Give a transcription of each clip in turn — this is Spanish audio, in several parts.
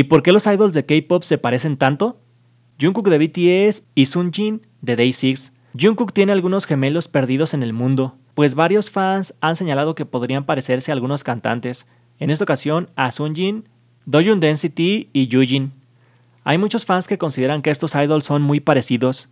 ¿Y por qué los idols de K-pop se parecen tanto? Jungkook de BTS y Sunjin de Day6. Jungkook tiene algunos gemelos perdidos en el mundo, pues varios fans han señalado que podrían parecerse a algunos cantantes, en esta ocasión a Sunjin, Doyun Density y Yujin. Hay muchos fans que consideran que estos idols son muy parecidos.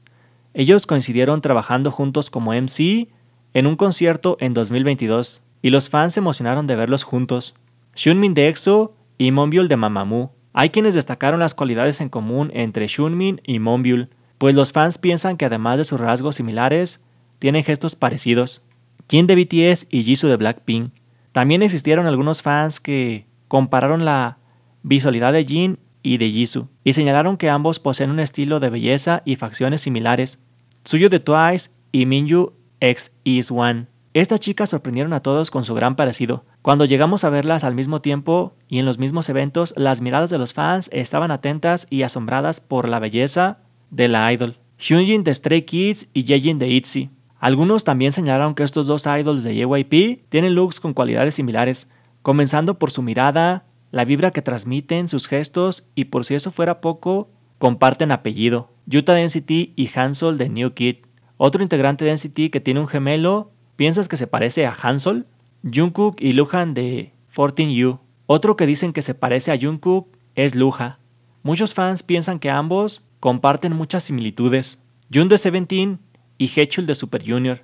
Ellos coincidieron trabajando juntos como MC en un concierto en 2022 y los fans se emocionaron de verlos juntos. Shunmin de EXO y Monbiul de Mamamoo hay quienes destacaron las cualidades en común entre Shunmin y Monbiul, pues los fans piensan que además de sus rasgos similares, tienen gestos parecidos. Jin de BTS y Jisoo de Blackpink. También existieron algunos fans que compararon la visualidad de Jin y de Jisoo y señalaron que ambos poseen un estilo de belleza y facciones similares. Suyo de Twice y Minju ex Is One. Estas chicas sorprendieron a todos con su gran parecido. Cuando llegamos a verlas al mismo tiempo y en los mismos eventos, las miradas de los fans estaban atentas y asombradas por la belleza de la idol. Hyunjin de Stray Kids y Yejin de ITZY. Algunos también señalaron que estos dos idols de JYP tienen looks con cualidades similares, comenzando por su mirada, la vibra que transmiten, sus gestos y por si eso fuera poco, comparten apellido. Yuta de NCT y Hansol de New Kid. Otro integrante de NCT que tiene un gemelo ¿Piensas que se parece a Hansol? Jungkook y Luhan de 14U. Otro que dicen que se parece a Jungkook es Luha. Muchos fans piensan que ambos comparten muchas similitudes. Jun de 17 y Hechul de Super Junior.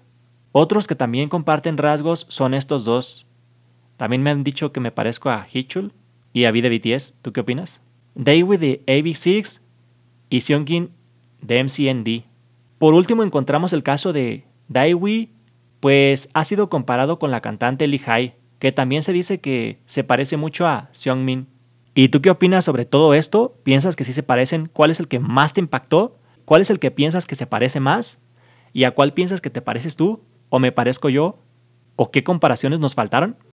Otros que también comparten rasgos son estos dos. También me han dicho que me parezco a Hechul y a V de BTS. ¿Tú qué opinas? Daewoo de AB6 y Seongin de MCND. Por último encontramos el caso de Daewoo pues ha sido comparado con la cantante Lee Hai, que también se dice que se parece mucho a Min. ¿Y tú qué opinas sobre todo esto? ¿Piensas que sí se parecen? ¿Cuál es el que más te impactó? ¿Cuál es el que piensas que se parece más? ¿Y a cuál piensas que te pareces tú? ¿O me parezco yo? ¿O qué comparaciones nos faltaron?